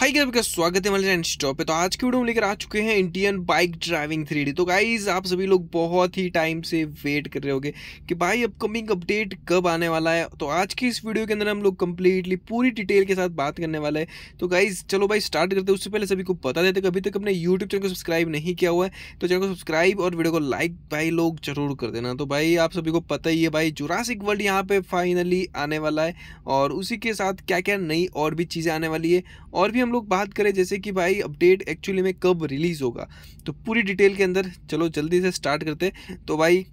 high guys का स्वागत है मेरे स्टॉप पे तो आज की वीडियो में लेकर आ चुके हैं इंडियन बाइक ड्राइविंग थ्री तो गाइज आप सभी लोग बहुत ही टाइम से वेट कर रहे होंगे कि भाई अपकमिंग अपडेट कब आने वाला है तो आज की इस वीडियो के अंदर हम लोग कम्प्लीटली पूरी डिटेल के साथ बात करने वाला है तो गाइज चलो भाई स्टार्ट करते हैं उससे पहले सभी को बता देते अभी तक अपने यूट्यूब चैनल को सब्सक्राइब नहीं किया हुआ है तो चैनल को सब्सक्राइब और वीडियो को लाइक भाई लोग जरूर कर देना तो भाई आप सभी को पता ही है भाई जुरासिक वर्ल्ड यहाँ पे फाइनली आने वाला है और उसी के साथ क्या क्या नई और भी चीज़ें आने वाली है और भी हम लोग बात करें जैसे कि भाई अपडेट एक्चुअली में कब रिलीज़ होगा तो पूरी डिटेल के अंदर चलो जल्दी से स्टार्ट करते तो भाई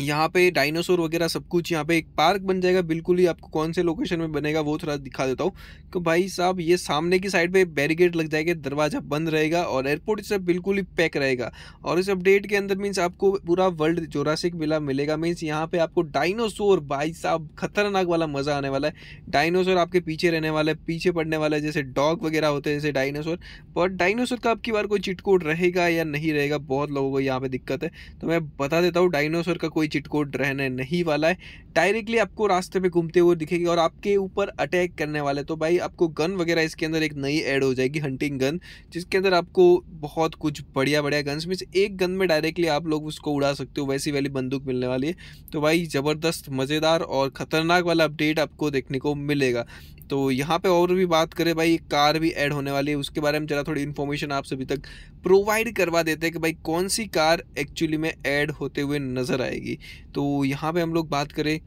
यहाँ पे डायनासोर वगैरह सब कुछ यहाँ पे एक पार्क बन जाएगा बिल्कुल ही आपको कौन से लोकेशन में बनेगा वो थोड़ा दिखा देता हूँ कि तो भाई साहब ये सामने की साइड पे बैरिकेड लग जाएगा दरवाज़ा बंद रहेगा और एयरपोर्ट इससे बिल्कुल ही पैक रहेगा और इस अपडेट के अंदर मीन्स आपको पूरा वर्ल्ड जोरासिक मिला मिलेगा मीन्स यहाँ पर आपको डायनासोर भाई साहब खतरनाक वाला मज़ा आने वाला है डायनासोर आपके पीछे रहने वाला है पीछे पड़ने वाला है जैसे डॉग वगैरह होते हैं जैसे डायनासोर पर डायनासोर का आपकी बार कोई चिटकोट रहेगा या नहीं रहेगा बहुत लोगों को यहाँ पर दिक्कत है तो मैं बता देता हूँ डायनासोर का कोई कोई चिटकोट रहने नहीं वाला है डायरेक्टली आपको रास्ते पे घूमते हुए दिखेगी और आपके ऊपर अटैक करने वाले तो भाई आपको गन वगैरह इसके अंदर एक नई ऐड हो जाएगी हंटिंग गन जिसके अंदर आपको बहुत कुछ बढ़िया बढ़िया गन्स मीन एक गन में डायरेक्टली आप लोग उसको उड़ा सकते हो वैसी वाली बंदूक मिलने वाली है तो भाई ज़बरदस्त मज़ेदार और ख़तरनाक वाला अपडेट आपको देखने को मिलेगा तो यहाँ पे और भी बात करें भाई कार भी ऐड होने वाली है उसके बारे में जरा थोड़ी इन्फॉर्मेशन आप सभी तक प्रोवाइड करवा देते हैं कि भाई कौन सी कार एक्चुअली में ऐड होते हुए नज़र आएगी तो यहाँ पे हम लोग बात करें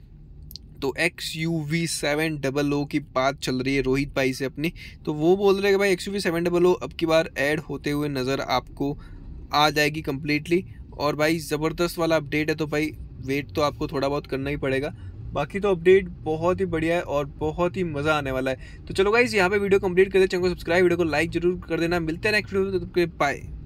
तो X U V seven double O की बात चल रही है रोहित भाई से अपनी तो वो बोल रहे हैं कि भाई X U V seven double O अब की बार ऐड होते हुए नज़र आपको आ जाएगी कम्प्लीटली और भाई ज़बरदस्त वाला अपडेट है तो भाई वेट तो आपको थोड़ा बहुत करना ही पड़ेगा बाकी तो अपडेट बहुत ही बढ़िया है और बहुत ही मज़ा आने वाला है तो चलो गाइज यहाँ पे वीडियो कंप्लीट कर दे चैनल को सब्सक्राइब वीडियो को लाइक जरूर कर देना मिलते हैं नेक्स्ट वीडियो तो बाय